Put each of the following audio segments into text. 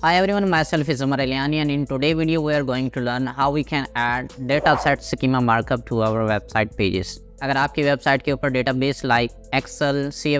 Hi everyone, myself is Umar Eliani and in today's video we are going to learn how we can add dataset schema markup to our website pages. अगर आपकी website के ऊपर database like Excel सी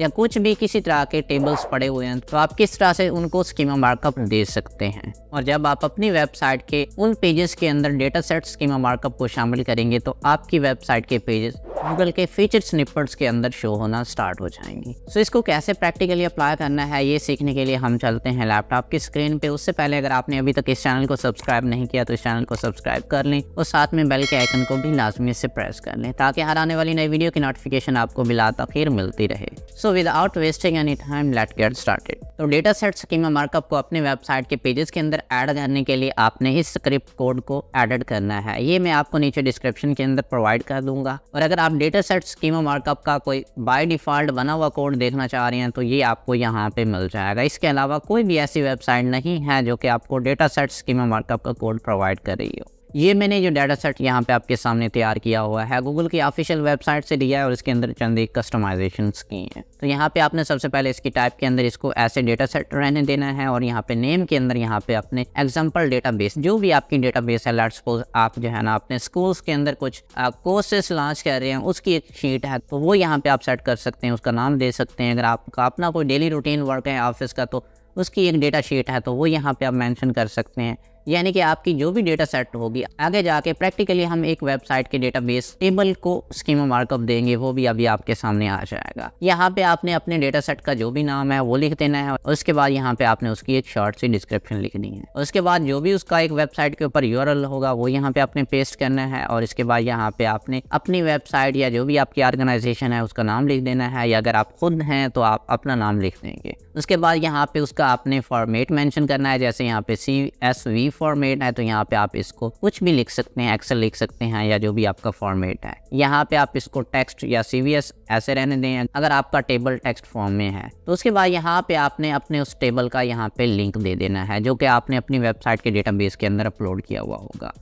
या कुछ भी किसी तरह के टेबल्स पड़े हुए हैं तो आप किस तरह से उनको स्कीमा मार्कअप दे सकते हैं और जब आप अपनी वेबसाइट के उन पेजेस के अंदर डेटा सेट स्कीमा मार्कअप को शामिल करेंगे तो आपकी वेबसाइट के पेजेस गूगल के फीचर स्निपर्स के अंदर शो होना स्टार्ट हो जाएंगी सो so, इसको कैसे प्रैक्टिकली अप्लाई करना है ये सीखने के लिए हम चलते हैं लैपटॉप की स्क्रीन पे उससे पहले अगर आपने अभी तक इस चैनल को सब्सक्राइब नहीं किया तो इस चैनल को सब्सक्राइब कर लें और साथ में बेल के आइकन को भी लाजमी से प्रेस कर लें ताकि हर आने वाली नई वीडियो की नोटिफिकेशन आपको मिला तखीर मिलती रहे so without wasting any time let get started तो डेटा सेट स्कीमा मार्कअप को अपने वेबसाइट के पेजेस के अंदर ऐड करने के लिए आपने इस स्क्रिप्ट कोड को एडेड करना है ये मैं आपको नीचे डिस्क्रिप्शन के अंदर प्रोवाइड कर दूंगा और अगर आप डेटा सेट स्कीमा मार्कअप का कोई बाय डिफ़ॉल्ट बना हुआ कोड देखना चाह रहे हैं तो ये आपको यहाँ पे मिल जाएगा इसके अलावा कोई भी ऐसी वेबसाइट नहीं है जो कि आपको डेटा सेट स्कीमा मार्कअप का कोड प्रोवाइड कर रही हो ये मैंने जो डाटा सेट यहाँ पे आपके सामने तैयार किया हुआ है गूगल की ऑफिशियल वेबसाइट से लिया है और इसके अंदर चंद एक कस्टमाइजेशन की हैं तो यहाँ पे आपने सबसे पहले इसकी टाइप के अंदर इसको ऐसे डेटा सेट रहने देना है और यहाँ पे नेम के अंदर यहाँ पे अपने एग्जाम्पल डेटा जो भी आपकी डेटा है लेट सपोज आप जो है ना अपने स्कूल्स के अंदर कुछ कोर्सेस uh, लॉन्च कर रहे हैं उसकी एक शीट है तो वो यहाँ पे आप सेट कर सकते हैं उसका नाम दे सकते हैं अगर आपका अपना कोई डेली रूटीन वर्क है ऑफिस का तो उसकी एक डेटा शीट है तो वो यहाँ पे आप मेंशन कर सकते हैं यानी कि आपकी जो भी डेटा सेट होगी आगे जाके प्रैक्टिकली हम एक वेबसाइट के डेटाबेस टेबल को स्कीमा मार्कअप देंगे वो भी अभी आपके सामने आ जाएगा यहाँ पे आपने अपने डेटा सेट का जो भी नाम है वो लिख देना है उसके बाद यहाँ पे आपने उसकी एक शॉर्ट सी डिस्क्रिप्शन लिखनी है उसके बाद जो भी उसका एक वेबसाइट के ऊपर यूरल होगा वो यहाँ पे आपने पेस्ट करना है और इसके बाद यहाँ पे आपने अपनी वेबसाइट या जो भी आपकी ऑर्गेनाइजेशन है उसका नाम लिख देना है या अगर आप खुद हैं तो आप अपना नाम लिख देंगे उसके बाद यहाँ पे उसका आपने फॉर्मेट मैंशन करना है जैसे यहाँ पे सी एस वी फॉर्मेट है तो यहाँ पे आप इसको कुछ भी लिख सकते हैं एक्सेल लिख सकते हैं या जो भी आपका फॉर्मेट है यहाँ पे आप इसको टेक्स्ट या सीवीएस ऐसे रहने दें अगर आपका टेबल टेक्स्ट फॉर्म में है तो उसके बाद यहाँ पे आपने अपने उस टेबल का यहाँ पे लिंक दे देना है जो कि आपने अपनी वेबसाइट के डेटा के अंदर अपलोड किया हुआ होगा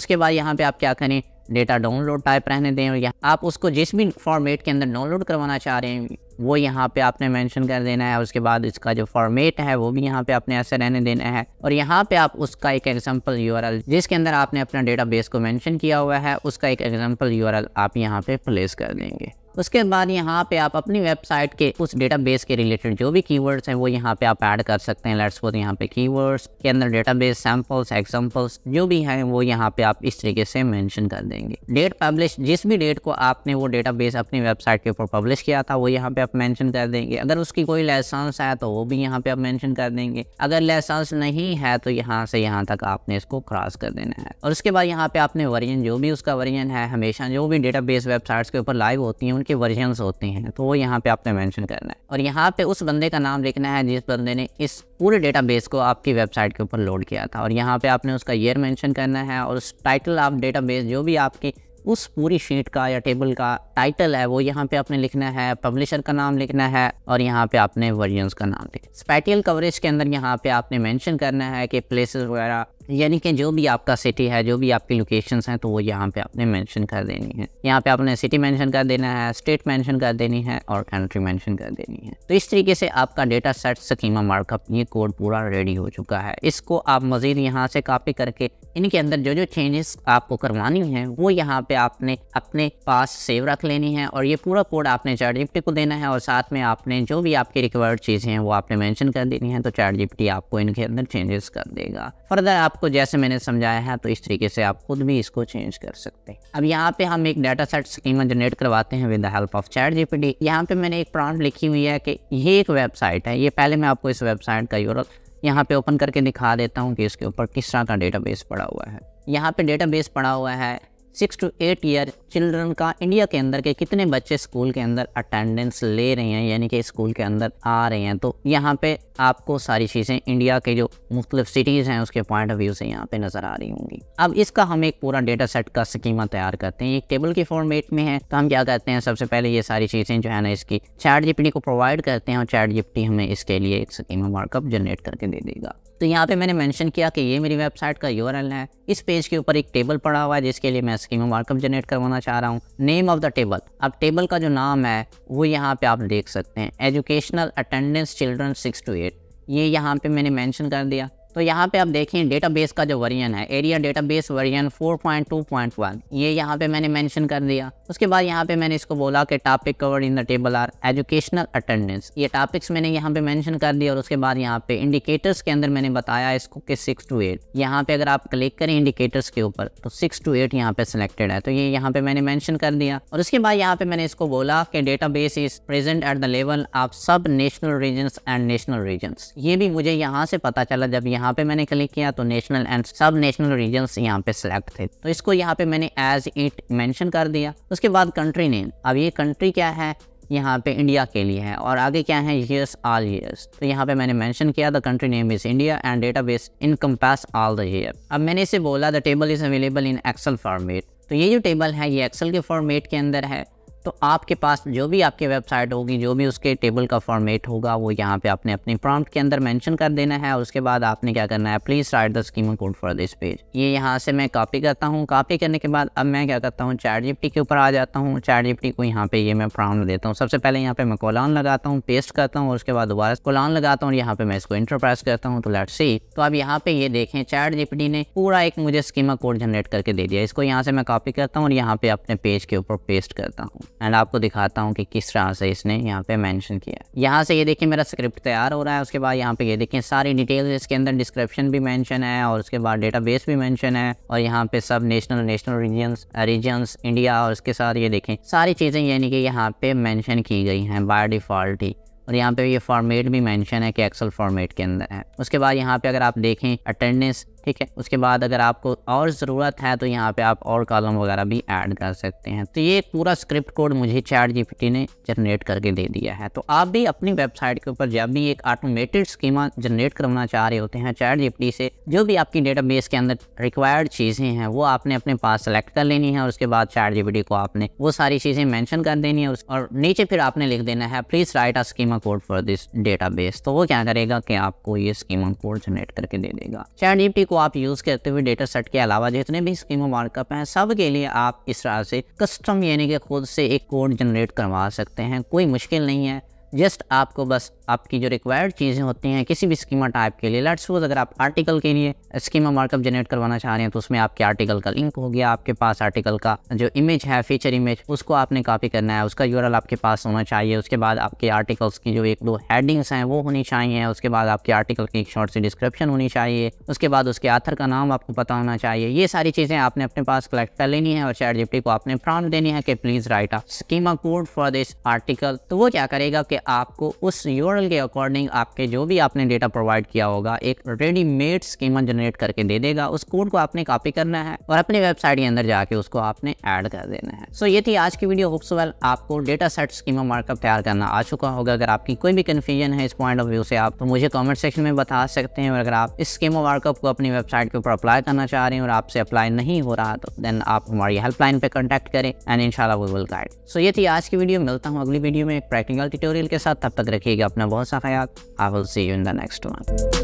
उसके बाद यहाँ पे आप क्या करें डेटा डाउनलोड टाइप रहने दें या आप उसको जिस भी फॉर्मेट के अंदर डाउनलोड करवाना चाह रहे हैं वो यहाँ पे आपने मेंशन कर देना है उसके बाद इसका जो फॉर्मेट है वो भी यहाँ पे आपने ऐसे रहने देना है और यहाँ पे आप उसका एक एग्जांपल यूआरएल जिसके अंदर आपने अपना डेटाबेस को मेंशन किया हुआ है उसका एक एग्जांपल यूआरएल आप यहाँ पे प्लेस कर देंगे उसके बाद यहाँ पे आप अपनी वेबसाइट के उस डेटाबेस के रिलेटेड जो भी कीवर्ड्स हैं वो यहाँ पे आप ऐड कर सकते हैं लेट्स सपोज यहाँ पे कीवर्ड्स के अंदर डेटाबेस सैंपल्स एग्जांपल्स जो भी हैं वो यहाँ पे आप इस तरीके से मेंशन कर देंगे डेट पब्लिश जिस भी डेट को आपने वो डेटाबेस अपनी वेबसाइट के ऊपर पब्लिश किया था वो यहाँ पे आप मैंशन कर देंगे अगर उसकी कोई लाइसेंस है तो वो भी यहाँ पे आप मैंशन कर देंगे अगर लाइसेंस नहीं है तो यहाँ से यहाँ तक आपने इसको क्रॉस कर देना है और उसके बाद यहाँ पे आपने वर्जन जो भी उसका वर्जन है हमेशा जो भी डेटा वेबसाइट्स के ऊपर लाइव होती है उनके वर्जन होते हैं तो वो यहाँ पे आपने मेंशन करना है और यहाँ पे उस बंदे का नाम लिखना है जिस बंदे ने इस पूरे डेटाबेस को आपकी वेबसाइट के ऊपर लोड किया था और यहाँ पे आपने उसका ईयर मेंशन करना है और उस टाइटल आप डेटाबेस जो भी आपकी उस पूरी शीट का या टेबल का टाइटल है वो यहाँ पे आपने लिखना है पब्लिशर का नाम लिखना है और यहाँ पे आपने वर्जन का नाम लिखना स्पैटियल कवरेज के अंदर यहाँ पे आपने मेंशन करना है कि प्लेसेस वगैरह यानी कि जो भी आपका सिटी है जो भी आपकी लोकेशंस हैं तो वो यहाँ पे आपने मेंशन कर देनी है यहाँ पे आपने सिटी मेंशन कर देना है स्टेट मेंशन कर देनी है और कंट्री मेंशन कर देनी है तो इस तरीके से आपका डेटा सेट सकीमा मार्कअप ये कोड पूरा रेडी हो चुका है इसको आप मज़ीद यहाँ से कापी करके इनके अंदर जो जो चेंजेस आपको करवानी है वो यहाँ पे आपने अपने पास सेव रख लेनी है और ये पूरा कोड आपने चैट जीपीटी को देना है और साथ में आपने जो भी आपकी रिक्वायर्ड चीज़ें हैं वो आपने मैंशन कर देनी है तो चैट जीपीटी आपको इनके अंदर चेंजेस कर देगा फर्दर आप आपको जैसे मैंने समझाया है तो इस तरीके से आप खुद भी इसको चेंज कर सकते हैं अब यहाँ पे हम एक डाटा सेट स्कीमा जनरेट करवाते हैं with the help of chat GPT यहाँ पे मैंने एक प्रॉन्ट लिखी हुई है कि ये एक वेबसाइट है ये पहले मैं आपको इस वेबसाइट का यूरल यहाँ पे ओपन करके दिखा देता हूँ कि इसके ऊपर किस तरह का डेटाबेस पड़ा हुआ है यहाँ पे डेटाबेस पड़ा हुआ है six to eight year children का इंडिया के अंदर के कितने बच्चे स्कूल के अंदर अटेंडेंस ले रहे हैं यानी कि स्कूल के अंदर आ रहे हैं तो यहाँ पे आपको सारी चीज़ें इंडिया के जो मुख्तलिफ सिटीज़ हैं उसके पॉइंट ऑफ व्यू से यहाँ पे नज़र आ रही होंगी अब इसका हम एक पूरा डेटा सेट का स्कीमा तैयार करते हैं एक टेबल के फॉर्मेट में है तो हम क्या करते हैं सबसे पहले ये सारी चीज़ें जो है ना इसकी चैट जिप्टी को प्रोवाइड करते हैं और चैट जिप्टी हमें इसके लिए एक स्कीमा मार्कअप जनरेट करके दे देगा तो यहाँ पे मैंने मेंशन किया कि ये मेरी वेबसाइट का यू है इस पेज के ऊपर एक टेबल पड़ा हुआ है जिसके लिए मैं स्कीम मार्कअप जनरेट करवाना चाह रहा हूँ नेम ऑफ द टेबल अब टेबल का जो नाम है वो यहाँ पे आप देख सकते हैं educational attendance children six to eight ये यहाँ पे मैंने मेंशन कर दिया तो यहाँ पे आप देखें डेटाबेस का जो वर्जन है एरिया डेटाबेस वर्जन 4.2.1 ये यहाँ पे मैंने मेंशन कर दिया उसके बाद यहाँ पे मैंने इसको बोला कि topic covered in the table are educational attendance ये टॉपिक्स मैंने यहाँ पे मेंशन कर दिया और उसके बाद यहाँ पे इंडिकेटर्स के अंदर मैंने बताया इसको कि सिक्स टू एट यहाँ पे अगर आप क्लिक करें इंडिकेटर्स के ऊपर तो सिक्स टू एट यहाँ पे सिलेक्टेड है तो ये यहाँ पे मैंने मैंशन कर दिया और उसके बाद यहाँ पे मैंने इसको बोला कि data base is present at the level of sub national region and national region ये भी मुझे यहाँ से पता चला जब यहाँ यहाँ पे मैंने क्लिक किया तो national and sub national region यहाँ पे सिलेक्ट थे तो इसको यहाँ पे मैंने एज इट मैंशन कर दिया उसके बाद कंट्री नेम अब ये कंट्री क्या है यहाँ पे इंडिया के लिए है और आगे क्या है ईयर्स आल ईयर्स तो यहाँ पे मैंने मेंशन किया the country name is India and data base encompasses all the year अब मैंने इसे बोला the table is available in Excel format तो ये जो टेबल है ये एक्सेल के फॉर्मेट के अंदर है तो आपके पास जो भी आपके वेबसाइट होगी जो भी उसके टेबल का फॉर्मेट होगा वो यहाँ पे आपने अपने प्रॉम्प्ट के अंदर मेंशन कर देना है और उसके बाद आपने क्या करना है please write the schema code for this page ये यहाँ से मैं कॉपी करता हूँ कॉपी करने के बाद अब मैं क्या करता हूँ चैट जिप्टी के ऊपर आ जाता हूँ चैट जिप्टी को यहाँ पे ये मैं प्रॉम्प्ट देता हूँ सबसे पहले यहाँ पे मैं कोलॉन लगाता हूँ पेस्ट करता हूँ और उसके बाद दोबारा कोलॉन लगाता हूँ और यहाँ पे मैं इसको इंटरप्राइज करता हूँ तो लेट सी तो अब यहाँ पे ये देखें चैट जिप्टी ने पूरा एक मुझे स्कीमा कोड जनरेट करके दे दिया इसको यहाँ से मैं कॉपी करता हूँ और यहाँ पे अपने पेज के ऊपर पेस्ट करता हूँ एंड आपको दिखाता हूँ कि किस तरह से इसने यहाँ पे मेंशन किया यहाँ से ये देखिए मेरा स्क्रिप्ट तैयार हो रहा है उसके बाद यहाँ पे ये देखिए सारी डिटेल्स इसके अंदर डिस्क्रिप्शन भी मेंशन है और उसके बाद डेटाबेस भी मेंशन है और यहाँ पे sub national national regions regions India और उसके साथ ये देखें सारी चीज़ें यानी कि यहाँ पे मैंशन की गई हैं बाय डिफ़ॉल्ट ही और यहाँ पे ये फॉर्मेट भी मेंशन है कि एक्सेल फॉर्मेट के अंदर है उसके बाद यहाँ पे अगर आप देखें अटेंडेंस ठीक है उसके बाद अगर आपको और ज़रूरत है तो यहाँ पे आप और कॉलम वगैरह भी ऐड कर सकते हैं तो ये पूरा स्क्रिप्ट कोड मुझे चैट जी ने जनरेट करके दे दिया है तो आप भी अपनी वेबसाइट के ऊपर जब भी एक ऑटोमेटेड स्कीमा जनरेट करवाना चाह रहे होते हैं चैट जी से जो भी आपकी डेटा के अंदर रिक्वायर्ड चीज़ें हैं वो आपने अपने पास सेलेक्ट कर लेनी है और उसके बाद चैट जी को आपने वो सारी चीज़ें मैंशन कर देनी है और नीचे फिर आपने लिख देना है please write a schema code for this data तो वो क्या करेगा कि आपको ये स्कीमा कोड जनरेट करके दे देगा चैट जी को आप यूज़ करते हुए डेटा सेट के अलावा जितने भी स्कीमो मार्कअप हैं सब के लिए आप इस तरह से कस्टम यानी कि खुद से एक कोड जनरेट करवा सकते हैं कोई मुश्किल नहीं है जस्ट आपको बस आपकी जो रिक्वायर्ड चीज़ें होती हैं किसी भी स्कीमा टाइप के लिए लेट सपोज अगर आप आर्टिकल के लिए स्कीमा मार्कअप जनरेट करवाना चाह रहे हैं तो उसमें आपके आर्टिकल का लिंक हो गया आपके पास आर्टिकल का जो इमेज है फीचर इमेज उसको आपने कॉपी करना है उसका यूरल आपके पास होना चाहिए उसके बाद आपके आर्टिकल्स की जो एक दो हेडिंग्स हैं वो होनी चाहिए उसके बाद आपके आर्टिकल की एक शॉर्ट सी डिस्क्रिप्शन होनी चाहिए उसके बाद उसके आथर का नाम आपको पता होना चाहिए ये सारी चीज़ें आपने अपने पास कलेक्ट कर लेनी है और चैट जिप्टी को आपने प्रॉन्ट देनी है कि please write a schema code for this article तो वो क्या करेगा कि आपको उस यूआरएल के अकॉर्डिंग आपके जो भी आपने डेटा प्रोवाइड किया होगा एक रेडीमेड स्कीमा जनरेट करके दे देगा उस कोड को आपने कॉपी करना है और अपनी वेबसाइट के अंदर जाके उसको आपने ऐड कर देना है सो so, ये थी आज की वीडियो होप्स वेल आपको डेटा सेट स्कीमा मार्कअप तैयार करना आ चुका होगा अगर आपकी कोई भी कन्फ्यूजन है इस पॉइंट ऑफ व्यू से आप तो मुझे कॉमेंट सेक्शन में बता सकते हैं और अगर आप इस स्कीमा मार्कअप को अपनी वेबसाइट के ऊपर अप्लाई करना चाह रहे हैं और आपसे अप्लाई नहीं हो रहा तो देन आप हमारी हेल्पलाइन पर कॉन्टैक्ट करें एंड इनशाला वी विल गाइड सो ये थी आज की वीडियो मिलता हूँ अगली वीडियो में एक प्रैक्टिकल ट्यूटोरियल के साथ तब तक रखिएगा अपना बहुत सा ख्याल I will see you in the next one